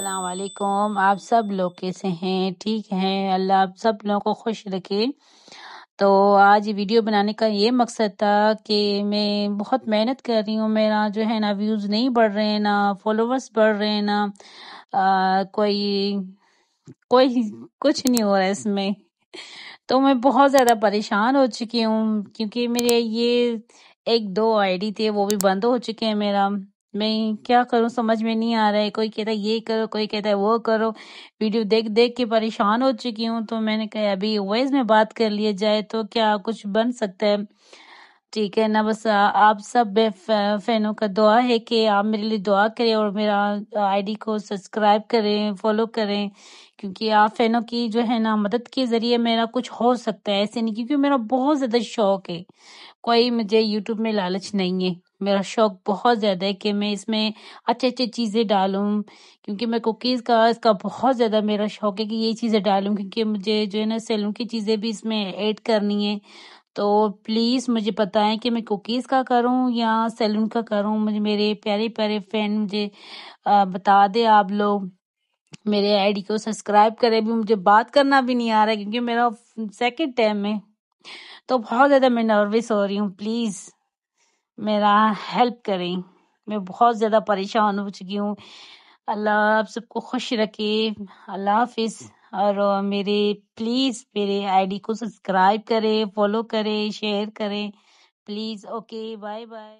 अस्सलाम वालेकुम आप सब लोग कैसे हैं ठीक हैं अल्लाह आप सब लोगों को खुश रखे तो आज वीडियो बनाने का ये मकसद था कि मैं बहुत मेहनत कर रही हूँ मेरा जो है ना व्यूज़ नहीं बढ़ रहे हैं ना फॉलोवर्स बढ़ रहे हैं ना आ, कोई कोई कुछ नहीं हो रहा है इसमें तो मैं बहुत ज़्यादा परेशान हो चुकी हूँ क्योंकि मेरे ये एक दो आईडी थे वो भी बंद हो चुके हैं मेरा मैं क्या करूं समझ में नहीं आ रहा है कोई कहता है ये करो कोई कहता है वो करो वीडियो देख देख के परेशान हो चुकी हूं तो मैंने कहा अभी वॉइस में बात कर लिया जाए तो क्या कुछ बन सकता है ठीक है ना बस आप सब फैनों का दुआ है कि आप मेरे लिए दुआ करें और मेरा आईडी को सब्सक्राइब करें फॉलो करें क्योंकि आप फैनों की जो है ना मदद के ज़रिए मेरा कुछ हो सकता है ऐसे नहीं क्योंकि मेरा बहुत ज़्यादा शौक है कोई मुझे यूट्यूब में लालच नहीं है मेरा शौक बहुत ज़्यादा है कि मैं इसमें अच्छे अच्छे चीज़ें डालूं क्योंकि मैं कुकीज़ का इसका बहुत ज़्यादा मेरा शौक है कि ये चीज़ें डालूं क्योंकि मुझे जो है ना सैलून की चीज़ें भी इसमें ऐड करनी है तो प्लीज़ मुझे बताएं कि मैं कुकीज़ का करूं या सैलून का करूं मुझे मेरे प्यारे प्यारे फ्रेंड मुझे बता दे आप लोग मेरे आईडी को सब्सक्राइब करें भी मुझे बात करना भी नहीं आ रहा है क्योंकि मेरा सेकंड टाइम है तो बहुत ज़्यादा मैं नर्वस हो रही हूँ प्लीज़ मेरा हेल्प करें मैं बहुत ज़्यादा परेशान हो चुकी हूँ अल्लाह आप सबको खुश रखे अल्लाह हाफिज़ और मेरे प्लीज़ मेरे आईडी को सब्सक्राइब करें फॉलो करें शेयर करें प्लीज़ ओके बाय बाय